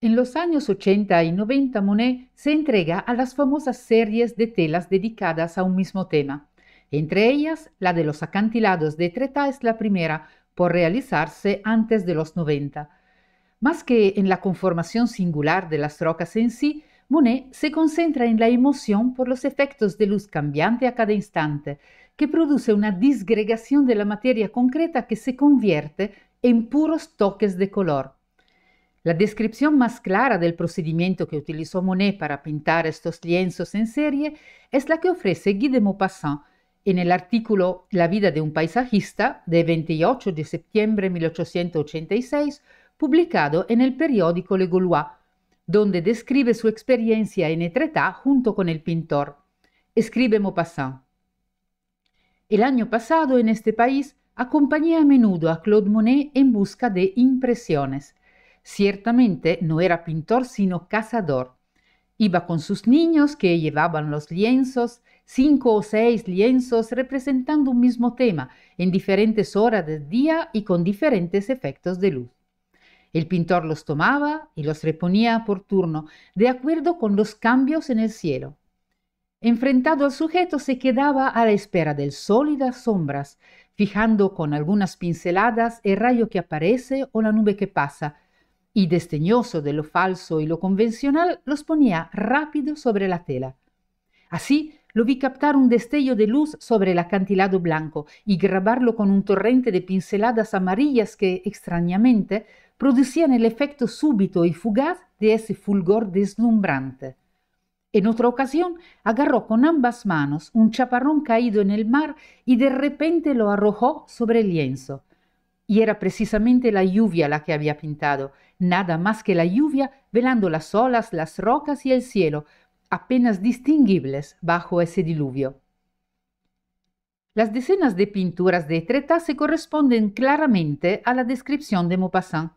En los años 80 y 90 Monet se entrega a las famosas series de telas dedicadas a un mismo tema. Entre ellas, la de los acantilados de Treta es la primera por realizarse antes de los 90. Más que en la conformación singular de las rocas en sí, Monet se concentra en la emoción por los efectos de luz cambiante a cada instante, que produce una disgregación de la materia concreta que se convierte en puros toques de color. La descripción más clara del procedimiento que utilizó Monet para pintar estos lienzos en serie es la que ofrece Guy de Maupassant en el artículo La vida de un paisajista de 28 de septiembre de 1886, publicado en el periódico Le Gaulois, donde describe su experiencia en Etretat junto con el pintor. Escribe Maupassant. El año pasado en este país acompañé a menudo a Claude Monet en busca de impresiones Ciertamente no era pintor sino cazador. Iba con sus niños que llevaban los lienzos, cinco o seis lienzos representando un mismo tema, en diferentes horas del día y con diferentes efectos de luz. El pintor los tomaba y los reponía por turno, de acuerdo con los cambios en el cielo. Enfrentado al sujeto se quedaba a la espera del sol y las sombras, fijando con algunas pinceladas el rayo que aparece o la nube que pasa, y desdeñoso de lo falso y lo convencional, los ponía rápido sobre la tela. Así lo vi captar un destello de luz sobre el acantilado blanco y grabarlo con un torrente de pinceladas amarillas que, extrañamente, producían el efecto súbito y fugaz de ese fulgor deslumbrante. En otra ocasión, agarró con ambas manos un chaparrón caído en el mar y de repente lo arrojó sobre el lienzo. Y era precisamente la lluvia la que había pintado, nada más que la lluvia velando las olas, las rocas y el cielo, apenas distinguibles bajo ese diluvio. Las decenas de pinturas de Treta se corresponden claramente a la descripción de Maupassant.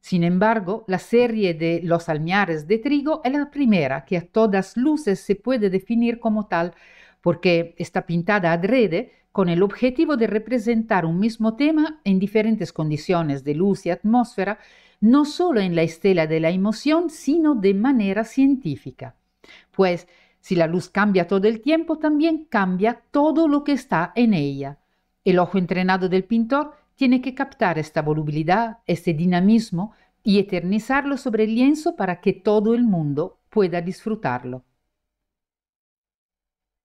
Sin embargo, la serie de Los almiares de trigo es la primera que a todas luces se puede definir como tal, porque está pintada adrede con el objetivo de representar un mismo tema en diferentes condiciones de luz y atmósfera, no solo en la estela de la emoción, sino de manera científica. Pues si la luz cambia todo el tiempo, también cambia todo lo que está en ella. El ojo entrenado del pintor tiene que captar esta volubilidad, este dinamismo y eternizarlo sobre el lienzo para que todo el mundo pueda disfrutarlo.